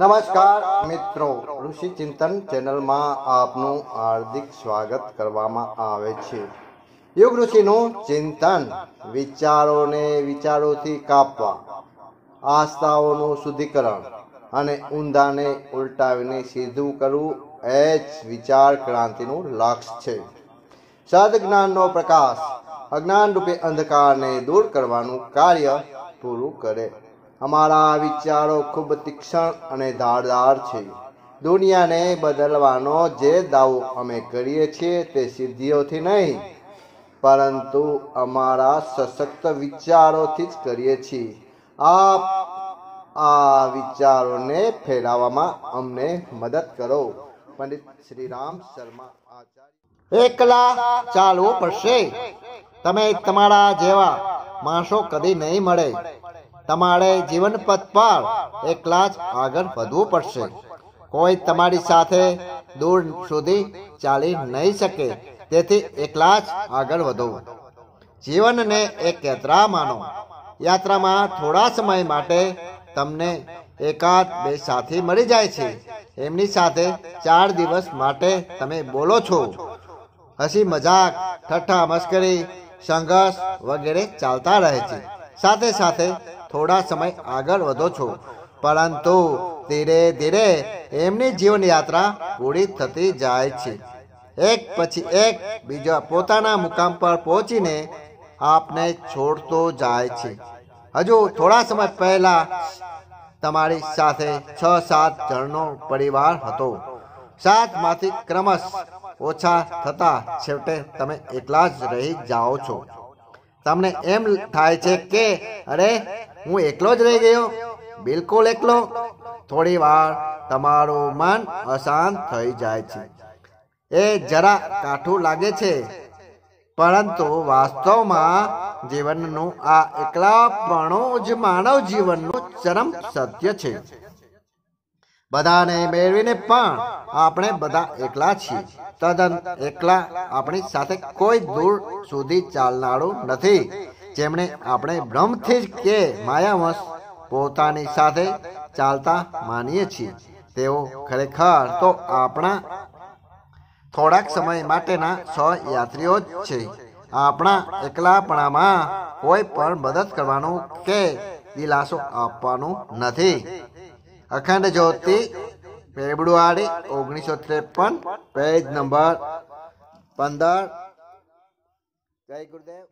નમસ્કાર મિત્રો ઋષિ ચિંતન ચેનલમાં આપનું હાર્દિક સ્વાગત કરવામાં આવે છે યુગ ઋષિનું ચિંતન વિચારોને વિચારોથી કાપવા આસ્થાઓનું શુદ્ધિકરણ અને ઊંધાને ઉલટાવીને સીધું કરવું એ જ વિચાર ક્રાંતિનું લક્ષ્ય છે સદજ્ઞાનનો પ્રકાશ અજ્ઞાન રૂપે અંધકારને દૂર કરવાનું કાર્ય પૂરું કરે અમારા વિચારો ખૂબ તીક્ષ્ણ અને ધારદાર છે દુનિયાને બદલવાનો જે દાવો અમે કરીએ છીએ તે સિદ્ધિઓથી નહીં પરંતુ અમારા સશક્ત વિચારોથી જ કરીએ છીએ આપ આ વિચારોને ફેલાવવામાં અમને મદદ કરો પંડિત શ્રી રામ શર્મા આચાર્ય એકલા ચાલવું પડશે તમે તમારા જેવા માણસો કદી નહીં મળે તમારે જીવન પથ પર એકલા જ આગળ વધવું પડશે કોઈ તમારી સાથે દૂર સુધી ચાલી નહીં શકે તેથી એકલા જ આગળ વધો જીવનને એક યાત્રા માનો યાત્રામાં થોડા સમય માટે તમને એકાદ બે સાથી મળી જાય છે એમની સાથે ચાર દિવસ માટે તમે બોલો છો હસી મજાક ઠઠ્ઠા મસ્કરી સંઘર્ષ વગેરે ચાલતા રહે છે સાથે સાથે થોડા સમય આગળ વધો છો પરંતુ ધીરે ધીરે એમની જીવનયાત્રા પૂરી થતી જાય છે એક પછી એક બીજા પોતાના મુકામ પર પહોંચીને આપને છોડતો જાય છે હજુ થોડા સમય પહેલા તમારી સાથે છ સાત જણનો પરિવાર હતો સાતમાંથી ક્રમશ ઓછા થતા છેવટે તમે એકલા જ રહી જાઓ છો તમને એમ થાય છે કે અરે હું એકલો જ રહી ગયો બિલકુલ એકલો થોડી વાર તમારું મન અશાંત થઈ જાય છે એ જરા કાઠું લાગે છે પરંતુ વાસ્તવમાં જીવનનું આ એકલાપણું જ માનવ જીવનનું ચરમ સત્ય છે બધાને મેળવીને પણ આપણે બધા એકલા છીએ તદ્દન એકલા આપણી સાથે કોઈ દૂર સુધી ચાલનારું નથી જેમણે આપણે ભ્રમથી જ કે માયાવંશ પોતાની સાથે ચાલતા માનીએ છીએ તેઓ ખરેખર તો આપણા થોડાક સમય માટેના સો યાત્રીઓ જ છે આપણા એકલાપણામાં કોઈ પણ મદદ કરવાનું કે દિલાસો આપવાનું નથી અખંડ જ્યોતિ ફેબ્રુઆરી ઓગણીસો ત્રેપન પેજ નંબર પંદર જય ગુરુદેવ